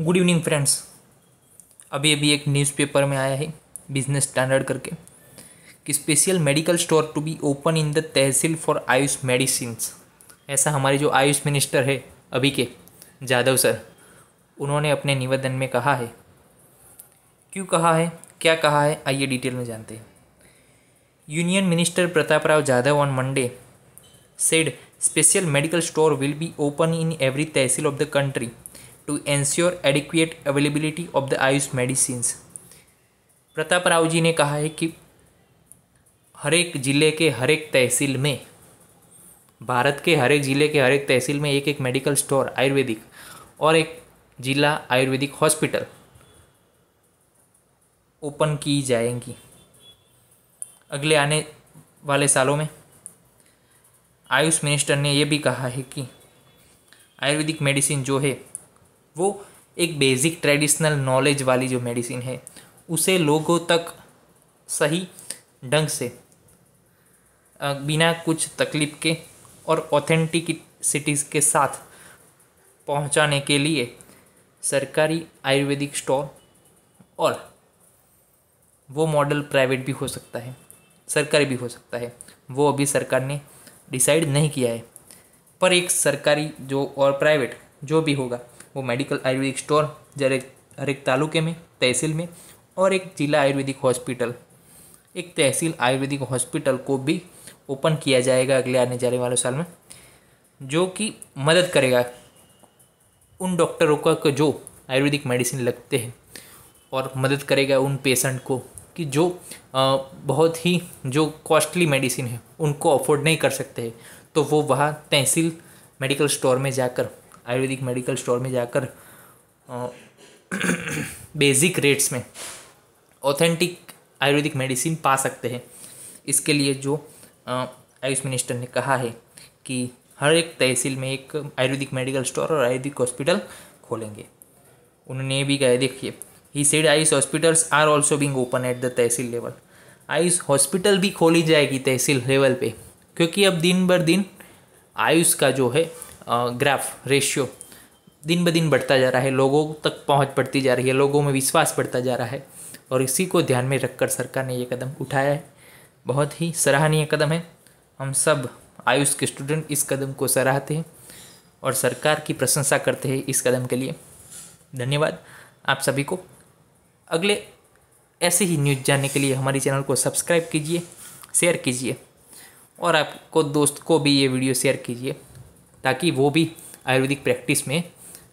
good evening friends अभी अभी एक न्यूज़पेपर में आया है बिजनेस स्टैंडर्ड करके कि special medical store to be open in the tehsil for Ayush medicine ऐसा हमारे जो आयुष मिनिस्टर है अभी के जादव सर उन्होंने अपने निवेदन में कहा है क्यों कहा है क्या कहा है आइए डिटेल में जानते हैं union minister Pratap Rao Jadhav on Monday said special medical store will be open in every tehsil of the country to ensure adequate availability of the Ayush medicine Pratap Rao ji ने कहा है कि हर एक ज़िले के हर एक तहसील में भारत के हर एक ज़िले के हर एक तहसील में एक एक मेडिकल स्टोर आयुर्वेदिक और एक ज़िला आयुर्वेदिक हॉस्पिटल ओपन की जाएंगी अगले आने वाले सालों में आयुष मिनिस्टर ने यह भी कहा है कि आयुर्वेदिक मेडिसिन जो है वो एक बेसिक ट्रेडिशनल नॉलेज वाली जो मेडिसिन है उसे लोगों तक सही ढंग से बिना कुछ तकलीफ़ के और ऑथेंटिकसिटीज़ के साथ पहुंचाने के लिए सरकारी आयुर्वेदिक स्टोर और वो मॉडल प्राइवेट भी हो सकता है सरकारी भी हो सकता है वो अभी सरकार ने डिसाइड नहीं किया है पर एक सरकारी जो और प्राइवेट जो भी होगा वो मेडिकल आयुर्वेदिक स्टोर हर एक तालुके में तहसील में और एक जिला आयुर्वेदिक हॉस्पिटल एक तहसील आयुर्वेदिक हॉस्पिटल को भी ओपन किया जाएगा अगले आने जाने वाले साल में जो कि मदद करेगा उन डॉक्टरों का जो आयुर्वेदिक मेडिसिन लगते हैं और मदद करेगा उन पेशेंट को कि जो बहुत ही जो कॉस्टली मेडिसिन है उनको अफोर्ड नहीं कर सकते हैं तो वो वहाँ तहसील मेडिकल स्टोर में जाकर आयुर्वेदिक मेडिकल स्टोर में जाकर बेसिक रेट्स में ऑथेंटिक आयुर्वेदिक मेडिसिन पा सकते हैं इसके लिए जो आयुष मिनिस्टर ने कहा है कि हर एक तहसील में एक आयुर्वेदिक मेडिकल स्टोर और आयुर्वेदिक हॉस्पिटल खोलेंगे उन्होंने भी कहा देखिए he said Ayush hospitals are also being open at the tehsil level Ayush hospital भी खोली जाएगी तहसील लेवल पे क्योंकि अब दिन बर दिन आयुष का जो है ग्राफ रेशियो दिन ब दिन बढ़ता जा रहा है लोगों तक पहुंच बढ़ती जा रही है लोगों में विश्वास बढ़ता जा रहा है और इसी को ध्यान में रखकर सरकार ने ये कदम उठाया है बहुत ही सराहनीय कदम है हम सब आयुष के स्टूडेंट इस कदम को सराहते हैं और सरकार की प्रशंसा करते हैं इस कदम के लिए धन्यवाद आप सभी को अगले ऐसे ही न्यूज़ जानने के लिए हमारे चैनल को सब्सक्राइब कीजिए शेयर कीजिए और आपको दोस्त को भी ये वीडियो शेयर कीजिए ताकि वो भी आयुर्वेदिक प्रैक्टिस में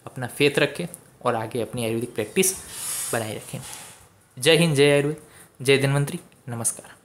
अपना फेथ रखें और आगे अपनी आयुर्वेदिक प्रैक्टिस बनाए रखें जय हिंद जय आयुर्वेद जय धन्वंतरी नमस्कार